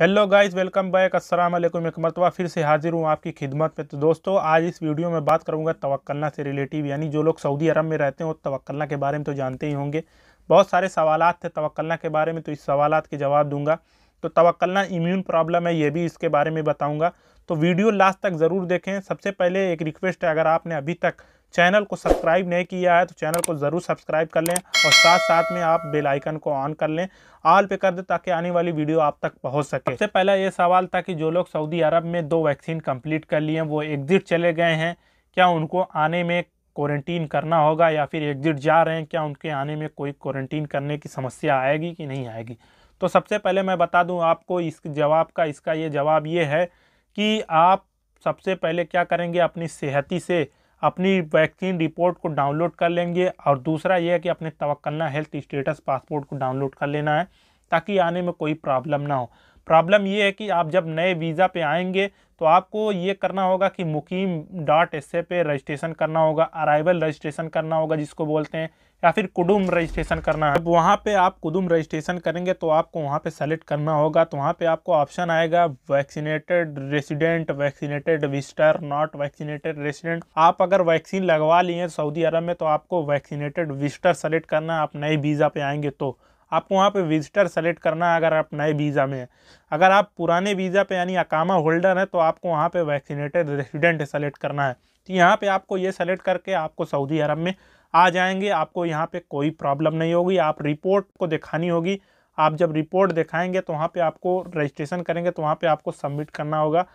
hello guys welcome back अस्सलाम वालेकुम एक मरतबा फिर से हाजिर हूँ आपकी खिदमत में तो दोस्तों आज इस वीडियो में बात करूँगा तवक्लना से रिलेटिव यानी जो लोग सऊदी अरब में रहते हैं वो तवक्लना के बारे में तो जानते ही होंगे बहुत सारे सवाल थे तवक्लना के बारे में तो इस सवाल के जवाब दूंगा तो तवक्लना इम्यून प्रॉब्लम है ये भी इसके बारे में बताऊँगा तो वीडियो लास्ट तक ज़रूर देखें सबसे पहले एक रिक्वेस्ट है अगर आपने अभी तक चैनल को सब्सक्राइब नहीं किया है तो चैनल को ज़रूर सब्सक्राइब कर लें और साथ साथ में आप बेल आइकन को ऑन कर लें आल पे कर दें ताकि आने वाली वीडियो आप तक पहुंच सके सबसे पहला ये सवाल था कि जो लोग सऊदी अरब में दो वैक्सीन कंप्लीट कर लिए वो एग्ज़िट चले गए हैं क्या उनको आने में क्वारंटीन करना होगा या फिर एग्ज़िट जा रहे हैं क्या उनके आने में कोई क्वारंटीन करने की समस्या आएगी कि नहीं आएगी तो सबसे पहले मैं बता दूँ आपको इस जवाब का इसका ये जवाब ये है कि आप सबसे पहले क्या करेंगे अपनी सेहती से अपनी वैक्सीन रिपोर्ट को डाउनलोड कर लेंगे और दूसरा यह है कि अपने तवक्लना हेल्थ स्टेटस पासपोर्ट को डाउनलोड कर लेना है ताकि आने में कोई प्रॉब्लम ना हो प्रॉब्लम ये है कि आप जब नए वीज़ा पे आएंगे तो आपको ये करना होगा कि मुकीम डॉट एस पे रजिस्ट्रेशन करना होगा अराइवल रजिस्ट्रेशन करना होगा जिसको बोलते हैं या फिर कुडुम रजिस्ट्रेशन करना है अब वहाँ पे आप कुडुम रजिस्ट्रेशन करेंगे तो आपको वहाँ पे सेलेक्ट करना होगा तो वहाँ पे आपको ऑप्शन आएगा vaccinated resident vaccinated visitor not vaccinated resident आप अगर वैक्सीन लगवा लिए सऊदी अरब में तो आपको वैक्सीनेटेड विजिटर सेलेक्ट करना है आप नए वीज़ा पे आएंगे तो आपको वहाँ पे विजिटर सेलेक्ट करना है अगर आप नए वीज़ा में हैं अगर आप पुराने वीज़ा पे यानी अकामा होल्डर हैं तो आपको वहाँ पे वैक्सीनेटेड रेजिडेंट सेलेक्ट करना है तो यहाँ पे आपको ये सेलेक्ट करके आपको सऊदी अरब में आ जाएंगे आपको यहाँ पर कोई प्रॉब्लम नहीं होगी आप रिपोर्ट को दिखानी होगी आप जब रिपोर्ट दिखाएँगे तो वहाँ पर आपको रजिस्ट्रेशन करेंगे तो वहाँ पर आपको सबमिट करना होगा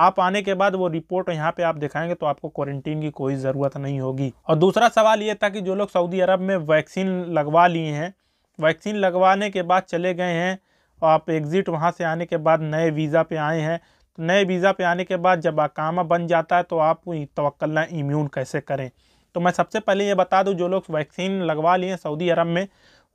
आप आने के बाद वो रिपोर्ट यहाँ पे आप दिखाएंगे तो आपको क्वारंटीन की कोई ज़रूरत नहीं होगी और दूसरा सवाल ये था कि जो लोग सऊदी अरब में वैक्सीन लगवा लिए हैं वैक्सीन लगवाने के बाद चले गए हैं और आप एग्ज़िट वहाँ से आने के बाद नए वीज़ा पे आए हैं तो नए वीज़ा पे आने के बाद जब अकामा बन जाता है तो आप तोक्ल इम्यून कैसे करें तो मैं सबसे पहले ये बता दूँ जो लोग वैक्सीन लगवा लिए सऊदी अरब में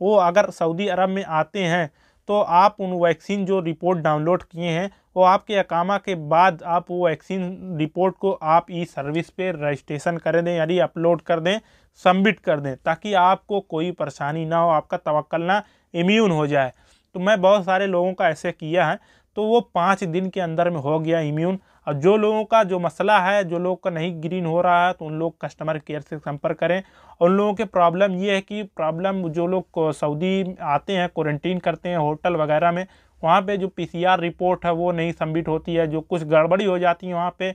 वो अगर सऊदी अरब में आते हैं तो आप उन वैक्सीन जो रिपोर्ट डाउनलोड किए हैं और तो आपके अकामा के बाद आप वो वैक्सीन रिपोर्ट को आप ई सर्विस पे रजिस्ट्रेशन कर दें यानी अपलोड कर दें सबमिट कर दें ताकि आपको कोई परेशानी ना हो आपका तवक्ल ना इम्यून हो जाए तो मैं बहुत सारे लोगों का ऐसे किया है तो वो पाँच दिन के अंदर में हो गया इम्यून और जो लोगों का जो मसला है जो लोग का नहीं ग्रीन हो रहा है तो उन लोग कस्टमर केयर से संपर्क करें उन लोगों के प्रॉब्लम ये है कि प्रॉब्लम जो लोग सऊदी आते हैं क्वारंटीन करते हैं होटल वगैरह में वहाँ पे जो पीसीआर रिपोर्ट है वो नहीं सबमिट होती है जो कुछ गड़बड़ी हो जाती है वहाँ पे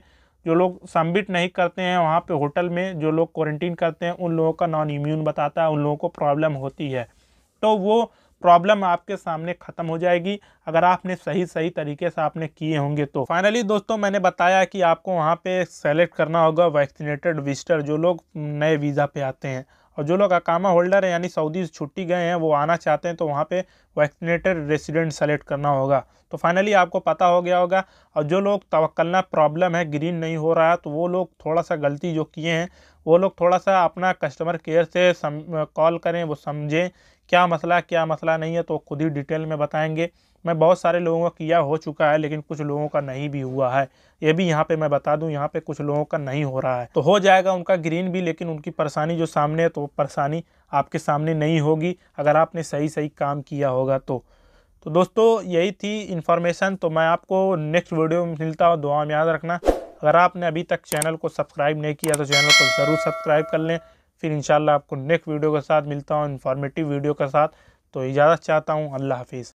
जो लोग सबमिट नहीं करते हैं वहाँ पे होटल में जो लोग क्वारंटीन करते हैं उन लोगों का नॉन इम्यून बताता है उन लोगों को प्रॉब्लम होती है तो वो प्रॉब्लम आपके सामने ख़त्म हो जाएगी अगर आपने सही सही तरीके से आपने किए होंगे तो फाइनली दोस्तों मैंने बताया कि आपको वहाँ पर सेलेक्ट करना होगा वैक्सीनेटेड विजिटर जो लोग नए वीज़ा पे आते हैं और जो लोग अकामा होल्डर हैं यानी सऊदी छुट्टी गए हैं वो आना चाहते हैं तो वहाँ पे वैक्सीनेटेड रेसिडेंट सेलेक्ट करना होगा तो फाइनली आपको पता हो गया होगा और जो लोग तवक्लना प्रॉब्लम है ग्रीन नहीं हो रहा तो वो लोग थोड़ा सा गलती जो किए हैं वो लोग थोड़ा सा अपना कस्टमर केयर से कॉल करें वो समझें क्या मसला क्या मसला नहीं है तो खुद ही डिटेल में बताएंगे मैं बहुत सारे लोगों का किया हो चुका है लेकिन कुछ लोगों का नहीं भी हुआ है ये भी यहाँ पे मैं बता दूँ यहाँ पे कुछ लोगों का नहीं हो रहा है तो हो जाएगा उनका ग्रीन भी लेकिन उनकी परेशानी जो सामने है तो परेशानी आपके सामने नहीं होगी अगर आपने सही सही काम किया होगा तो तो दोस्तों यही थी इन्फॉर्मेशन तो मैं आपको नेक्स्ट वीडियो में मिलता हूँ दुआ में याद रखना अगर आपने अभी तक चैनल को सब्सक्राइब नहीं किया तो चैनल को ज़रूर सब्सक्राइब कर लें फिर इंशाल्लाह आपको नेक्स्ट वीडियो के साथ मिलता हूँ इन्फॉर्मेटिव वीडियो के साथ तो इजाज़त चाहता हूँ अल्लाह हाफिज़